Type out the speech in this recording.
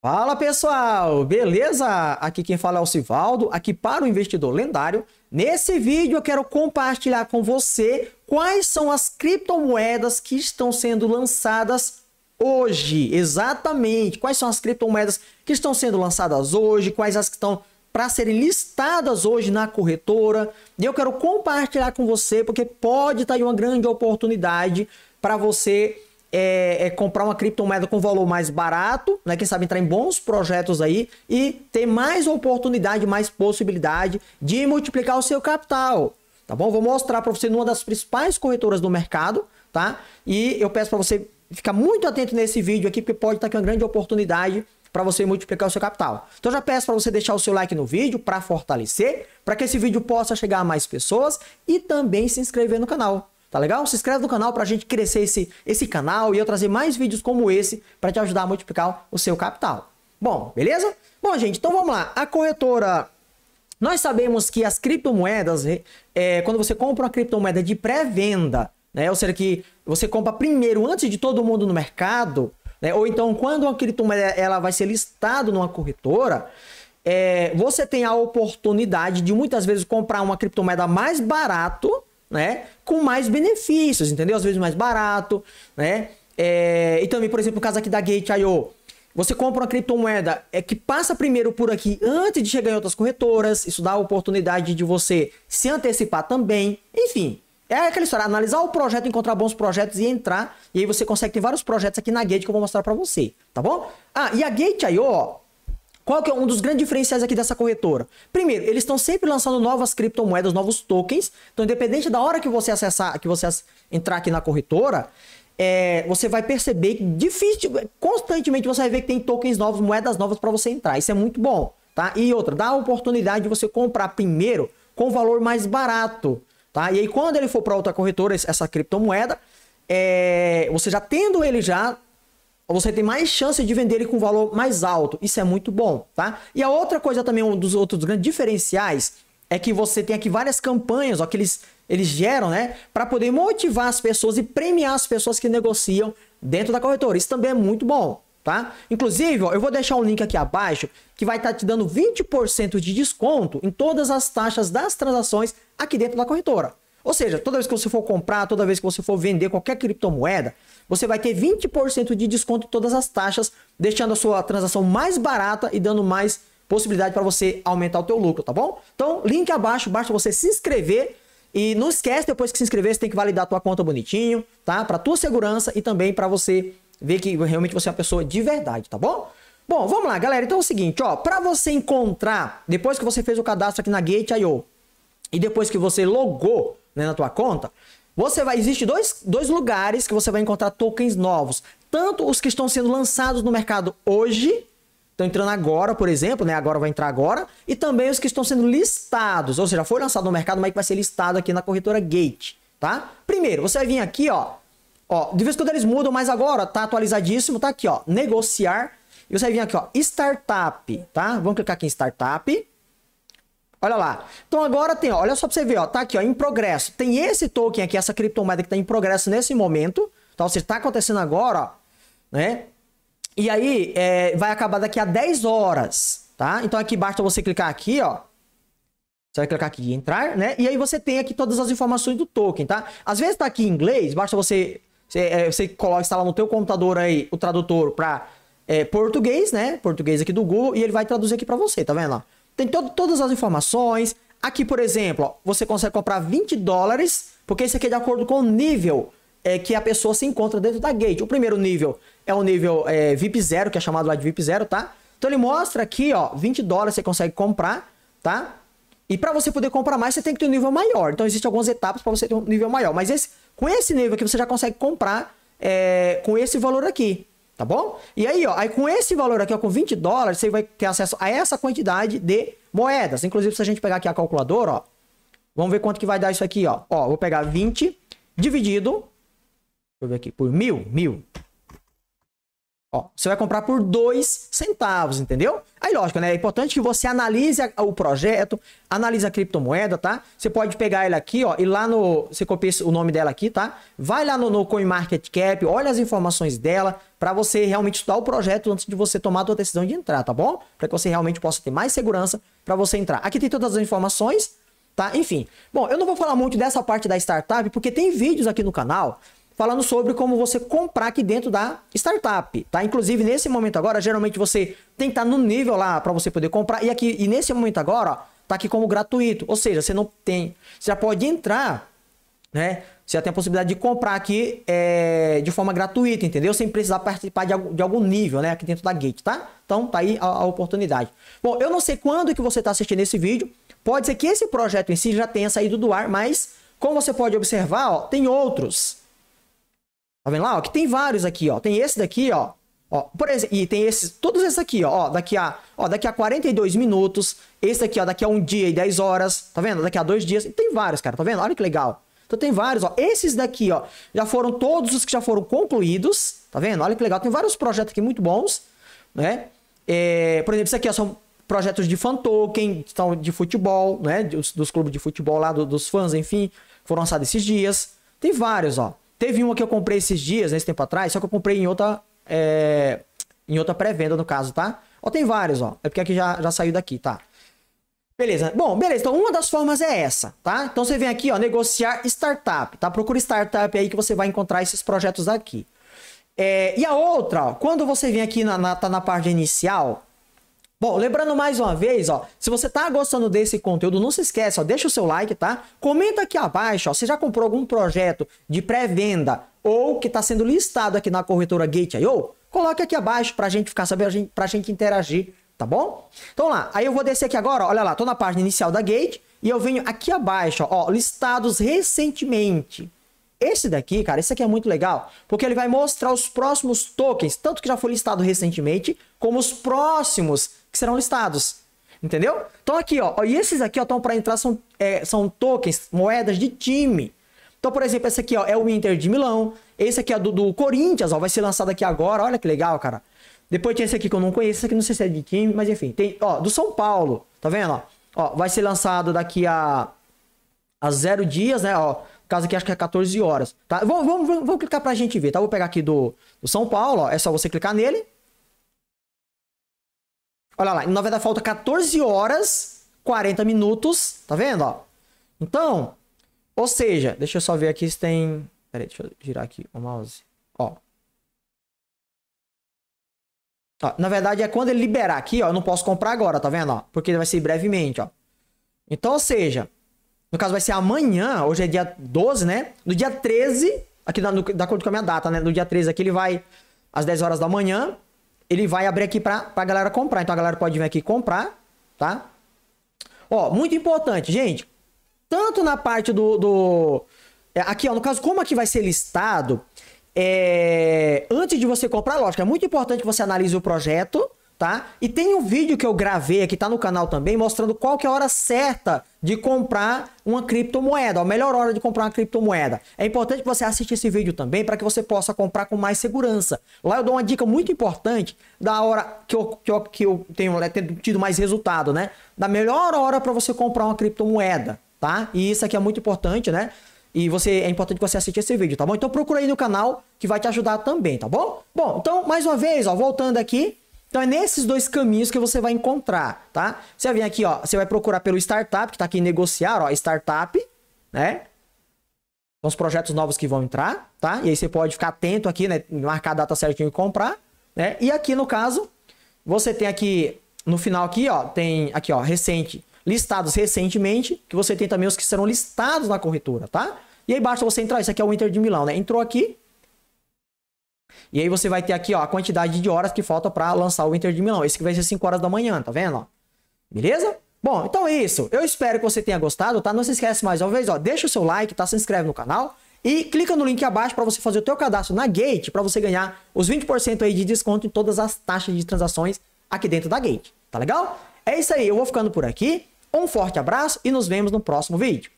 Fala pessoal, beleza? Aqui quem fala é o Sivaldo, aqui para o Investidor Lendário. Nesse vídeo eu quero compartilhar com você quais são as criptomoedas que estão sendo lançadas hoje. Exatamente, quais são as criptomoedas que estão sendo lançadas hoje, quais as que estão para serem listadas hoje na corretora. E eu quero compartilhar com você porque pode estar tá aí uma grande oportunidade para você é, é, comprar uma criptomoeda com valor mais barato, né? Quem sabe entrar em bons projetos aí e ter mais oportunidade, mais possibilidade de multiplicar o seu capital, tá bom? Vou mostrar para você numa das principais corretoras do mercado, tá? E eu peço para você ficar muito atento nesse vídeo aqui, porque pode estar tá aqui uma grande oportunidade para você multiplicar o seu capital. Então já peço para você deixar o seu like no vídeo para fortalecer, para que esse vídeo possa chegar a mais pessoas e também se inscrever no canal. Tá legal? Se inscreve no canal para a gente crescer esse, esse canal e eu trazer mais vídeos como esse para te ajudar a multiplicar o seu capital. Bom, beleza? Bom, gente, então vamos lá. A corretora. Nós sabemos que as criptomoedas, eh, é, quando você compra uma criptomoeda de pré-venda, né, ou seja, que você compra primeiro antes de todo mundo no mercado, né, ou então quando uma criptomoeda ela vai ser listada numa corretora, é, você tem a oportunidade de muitas vezes comprar uma criptomoeda mais barato né? Com mais benefícios, entendeu? Às vezes mais barato, né? É, e também, por exemplo, o caso aqui da Gate.io. Você compra uma criptomoeda é que passa primeiro por aqui antes de chegar em outras corretoras. Isso dá a oportunidade de você se antecipar também. Enfim, é aquela história, analisar o projeto, encontrar bons projetos e entrar. E aí você consegue ter vários projetos aqui na Gate que eu vou mostrar para você, tá bom? Ah, e a Gate.io, qual que é um dos grandes diferenciais aqui dessa corretora? Primeiro, eles estão sempre lançando novas criptomoedas, novos tokens. Então, independente da hora que você acessar, que você entrar aqui na corretora, é, você vai perceber que difícil, constantemente você vai ver que tem tokens novos, moedas novas para você entrar. Isso é muito bom, tá? E outra, dá a oportunidade de você comprar primeiro com valor mais barato, tá? E aí quando ele for para outra corretora, essa criptomoeda, é, você já tendo ele já você tem mais chance de vender ele com valor mais alto. Isso é muito bom, tá? E a outra coisa também, um dos outros grandes diferenciais, é que você tem aqui várias campanhas, ó, que eles, eles geram, né? Para poder motivar as pessoas e premiar as pessoas que negociam dentro da corretora. Isso também é muito bom, tá? Inclusive, ó, eu vou deixar um link aqui abaixo que vai estar tá te dando 20% de desconto em todas as taxas das transações aqui dentro da corretora. Ou seja, toda vez que você for comprar, toda vez que você for vender qualquer criptomoeda, você vai ter 20% de desconto em todas as taxas, deixando a sua transação mais barata e dando mais possibilidade para você aumentar o teu lucro, tá bom? Então, link abaixo, basta você se inscrever e não esquece depois que se inscrever, você tem que validar a tua conta bonitinho, tá? Para tua segurança e também para você ver que realmente você é uma pessoa de verdade, tá bom? Bom, vamos lá, galera. Então é o seguinte, ó, para você encontrar depois que você fez o cadastro aqui na Gate.io e depois que você logou né, na tua conta, você vai existe dois, dois lugares que você vai encontrar tokens novos, tanto os que estão sendo lançados no mercado hoje, estão entrando agora, por exemplo, né? Agora vai entrar agora, e também os que estão sendo listados, ou seja, foi lançado no mercado, mas que vai ser listado aqui na corretora Gate, tá? Primeiro, você vai vir aqui, ó, ó, de vez em quando eles mudam, mas agora tá atualizadíssimo, tá aqui, ó, negociar, e você vai vir aqui, ó, startup, tá? Vamos clicar aqui em startup. Olha lá. Então agora tem, olha só para você ver, ó, tá aqui, ó, em progresso. Tem esse token aqui, essa criptomoeda que está em progresso nesse momento. Então, Ou seja, está acontecendo agora, ó, né? E aí é, vai acabar daqui a 10 horas, tá? Então aqui basta você clicar aqui, ó. Você vai clicar aqui em entrar, né? E aí você tem aqui todas as informações do token, tá? Às vezes está aqui em inglês, basta você você, é, você coloca, instala no teu computador aí o tradutor para é, português, né? Português aqui do Google e ele vai traduzir aqui para você, tá vendo? Ó? Tem todas as informações. Aqui, por exemplo, ó, você consegue comprar 20 dólares, porque isso aqui é de acordo com o nível é, que a pessoa se encontra dentro da gate. O primeiro nível é o nível é, VIP 0, que é chamado lá de VIP 0, tá? Então ele mostra aqui, ó, 20 dólares você consegue comprar, tá? E para você poder comprar mais, você tem que ter um nível maior. Então existem algumas etapas para você ter um nível maior. Mas esse, com esse nível aqui, você já consegue comprar é, com esse valor aqui. Tá bom? E aí, ó, aí com esse valor aqui, ó, com 20 dólares, você vai ter acesso a essa quantidade de moedas. Inclusive, se a gente pegar aqui a calculadora, ó, vamos ver quanto que vai dar isso aqui, ó. Ó, vou pegar 20 dividido, deixa eu ver aqui, por mil, mil. Ó, você vai comprar por 2 centavos, entendeu? Aí, lógico, né? É importante que você analise a, o projeto, analise a criptomoeda, tá? Você pode pegar ela aqui, ó, e lá no... Você copia o nome dela aqui, tá? Vai lá no, no CoinMarketCap, olha as informações dela para você realmente estudar o projeto antes de você tomar a sua decisão de entrar, tá bom? Para que você realmente possa ter mais segurança para você entrar. Aqui tem todas as informações, tá? Enfim. Bom, eu não vou falar muito dessa parte da startup, porque tem vídeos aqui no canal falando sobre como você comprar aqui dentro da startup, tá? Inclusive, nesse momento agora, geralmente você tem que estar tá no nível lá para você poder comprar. E aqui, e nesse momento agora, ó, tá aqui como gratuito. Ou seja, você não tem. Você já pode entrar, né? Você já tem a possibilidade de comprar aqui é, de forma gratuita, entendeu? Sem precisar participar de algum, de algum nível, né? Aqui dentro da Gate, tá? Então, tá aí a, a oportunidade. Bom, eu não sei quando que você está assistindo esse vídeo. Pode ser que esse projeto em si já tenha saído do ar, mas como você pode observar, ó, tem outros Tá vendo lá? Ó, que tem vários aqui, ó. Tem esse daqui, ó. Ó, por exemplo, e tem esses, todos esses aqui, ó, daqui a, ó, daqui a 42 minutos, esse aqui, ó, daqui a um dia e 10 horas, tá vendo? Daqui a dois dias, tem vários, cara, tá vendo? Olha que legal. Então tem vários, ó, esses daqui, ó, já foram todos os que já foram concluídos, tá vendo? Olha que legal, tem vários projetos aqui muito bons, né? É, por exemplo, isso aqui, ó, são projetos de fan token, então, de futebol, né? Dos, dos clubes de futebol lá, do, dos fãs, enfim, foram lançados esses dias. Tem vários, ó. Teve uma que eu comprei esses dias, nesse né, tempo atrás, só que eu comprei em outra. É, em outra pré-venda, no caso, tá? Ó, tem vários, ó. É porque aqui já, já saiu daqui, tá? Beleza. Bom, beleza. Então, uma das formas é essa, tá? Então, você vem aqui, ó, negociar startup, tá? Procura startup aí que você vai encontrar esses projetos aqui. É, e a outra, ó, quando você vem aqui na, na, tá na parte inicial, Bom, lembrando mais uma vez, ó, se você tá gostando desse conteúdo, não se esquece, ó, deixa o seu like, tá? Comenta aqui abaixo, ó, Você já comprou algum projeto de pré-venda ou que está sendo listado aqui na corretora Gate.io, coloque aqui abaixo para a gente ficar sabendo, para gente interagir, tá bom? Então lá, aí eu vou descer aqui agora, ó, olha lá, tô na página inicial da Gate e eu venho aqui abaixo, ó, listados recentemente. Esse daqui, cara, esse aqui é muito legal, porque ele vai mostrar os próximos tokens, tanto que já foi listado recentemente, como os próximos que serão listados. Entendeu? Então aqui, ó, e esses aqui, ó, estão para entrar, são, é, são tokens, moedas de time. Então, por exemplo, esse aqui, ó, é o Inter de Milão. Esse aqui é do, do Corinthians, ó, vai ser lançado aqui agora. Olha que legal, cara. Depois tinha esse aqui que eu não conheço, esse aqui não sei se é de time, mas enfim. Tem, ó, do São Paulo, tá vendo, ó? ó vai ser lançado daqui a, a zero dias, né, ó caso aqui acho que é 14 horas, tá? Vamos, vamos, vamos clicar pra gente ver, tá? Vou pegar aqui do, do São Paulo, ó, é só você clicar nele. Olha lá, na verdade falta 14 horas, 40 minutos, tá vendo, ó? Então, ou seja, deixa eu só ver aqui se tem... Peraí, deixa eu girar aqui o mouse, ó. ó na verdade é quando ele liberar aqui, ó, eu não posso comprar agora, tá vendo, ó? Porque vai ser brevemente, ó. Então, ou seja, no caso, vai ser amanhã, hoje é dia 12, né? No dia 13, aqui da, no, de acordo com a minha data, né? No dia 13 aqui ele vai, às 10 horas da manhã, ele vai abrir aqui pra, pra galera comprar. Então a galera pode vir aqui comprar, tá? Ó, muito importante, gente. Tanto na parte do. do é, aqui, ó, no caso, como aqui vai ser listado, é, antes de você comprar, lógico, é muito importante que você analise o projeto tá? E tem um vídeo que eu gravei aqui, tá no canal também, mostrando qual que é a hora certa de comprar uma criptomoeda, a melhor hora de comprar uma criptomoeda. É importante que você assista esse vídeo também para que você possa comprar com mais segurança. Lá eu dou uma dica muito importante da hora que eu, que eu, que eu tenho, né, tenho tido mais resultado, né? Da melhor hora para você comprar uma criptomoeda, tá? E isso aqui é muito importante, né? E você é importante que você assista esse vídeo, tá bom? Então procura aí no canal que vai te ajudar também, tá bom? Bom, então mais uma vez, ó, voltando aqui, então é nesses dois caminhos que você vai encontrar, tá? Você vai vir aqui, ó, você vai procurar pelo startup, que tá aqui em negociar, ó, startup, né? São os projetos novos que vão entrar, tá? E aí você pode ficar atento aqui, né? Marcar a data certinho e comprar, né? E aqui, no caso, você tem aqui, no final aqui, ó, tem aqui, ó, recente, listados recentemente, que você tem também os que serão listados na corretora, tá? E aí basta você entrar, isso aqui é o Inter de Milão, né? Entrou aqui, e aí você vai ter aqui ó, a quantidade de horas que falta para lançar o Inter de Milão. Esse que vai ser 5 horas da manhã, tá vendo? Ó? Beleza? Bom, então é isso. Eu espero que você tenha gostado, tá? Não se esquece mais uma vez, ó, deixa o seu like, tá? Se inscreve no canal e clica no link abaixo para você fazer o teu cadastro na Gate para você ganhar os 20% aí de desconto em todas as taxas de transações aqui dentro da Gate, tá legal? É isso aí, eu vou ficando por aqui. Um forte abraço e nos vemos no próximo vídeo.